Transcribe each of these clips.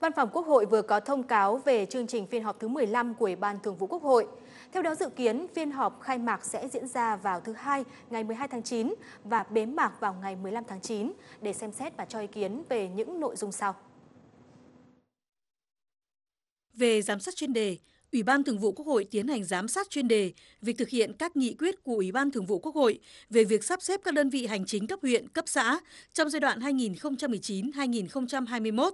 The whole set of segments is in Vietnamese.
Văn phòng Quốc hội vừa có thông cáo về chương trình phiên họp thứ 15 của Ủy ban Thường vụ Quốc hội. Theo đó dự kiến phiên họp khai mạc sẽ diễn ra vào thứ hai ngày 12 tháng 9 và bế mạc vào ngày 15 tháng 9 để xem xét và cho ý kiến về những nội dung sau. Về giám sát chuyên đề, Ủy ban Thường vụ Quốc hội tiến hành giám sát chuyên đề việc thực hiện các nghị quyết của Ủy ban Thường vụ Quốc hội về việc sắp xếp các đơn vị hành chính cấp huyện, cấp xã trong giai đoạn 2019-2021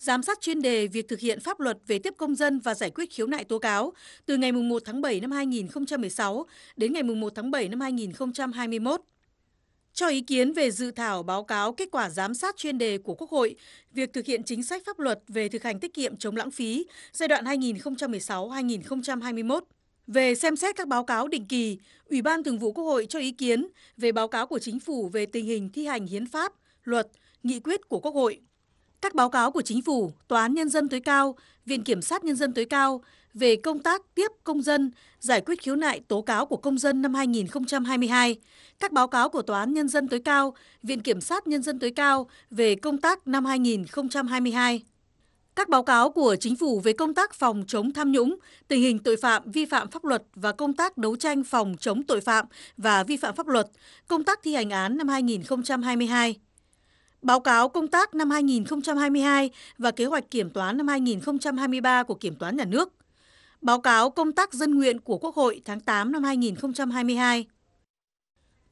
giám sát chuyên đề việc thực hiện pháp luật về tiếp công dân và giải quyết khiếu nại tố cáo từ ngày 1 tháng 7 năm 2016 đến ngày 1 tháng 7 năm 2021. Cho ý kiến về dự thảo báo cáo kết quả giám sát chuyên đề của Quốc hội, việc thực hiện chính sách pháp luật về thực hành tiết kiệm chống lãng phí giai đoạn 2016-2021. Về xem xét các báo cáo định kỳ, Ủy ban Thường vụ Quốc hội cho ý kiến về báo cáo của Chính phủ về tình hình thi hành hiến pháp, luật, nghị quyết của Quốc hội. Các báo cáo của Chính phủ, Tòa án Nhân dân tối cao, Viện Kiểm sát Nhân dân tối cao về công tác tiếp công dân, giải quyết khiếu nại tố cáo của công dân năm 2022, các báo cáo của Tòa án Nhân dân tối cao, Viện Kiểm sát Nhân dân tối cao về công tác năm 2022. Các báo cáo của Chính phủ về công tác phòng chống tham nhũng, tình hình tội phạm vi phạm pháp luật và công tác đấu tranh phòng chống tội phạm và vi phạm pháp luật, công tác thi hành án năm 2022. Báo cáo công tác năm 2022 và kế hoạch kiểm toán năm 2023 của Kiểm toán Nhà nước. Báo cáo công tác dân nguyện của Quốc hội tháng 8 năm 2022.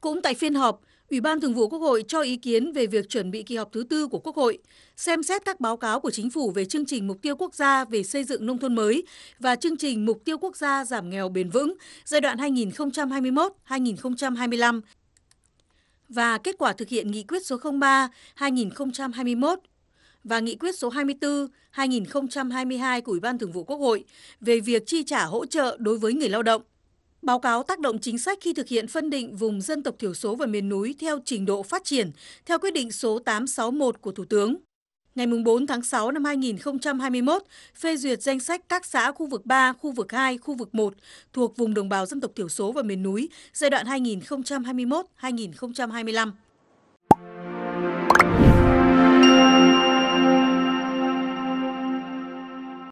Cũng tại phiên họp, Ủy ban Thường vụ Quốc hội cho ý kiến về việc chuẩn bị kỳ họp thứ tư của Quốc hội, xem xét các báo cáo của chính phủ về chương trình mục tiêu quốc gia về xây dựng nông thôn mới và chương trình mục tiêu quốc gia giảm nghèo bền vững giai đoạn 2021-2025 và kết quả thực hiện nghị quyết số 03/2021 và nghị quyết số 24/2022 của Ủy ban Thường vụ Quốc hội về việc chi trả hỗ trợ đối với người lao động. Báo cáo tác động chính sách khi thực hiện phân định vùng dân tộc thiểu số và miền núi theo trình độ phát triển theo quyết định số 861 của Thủ tướng ngày 4 tháng 6 năm 2021 phê duyệt danh sách các xã khu vực 3, khu vực 2, khu vực 1 thuộc vùng đồng bào dân tộc thiểu số và miền núi giai đoạn 2021-2025.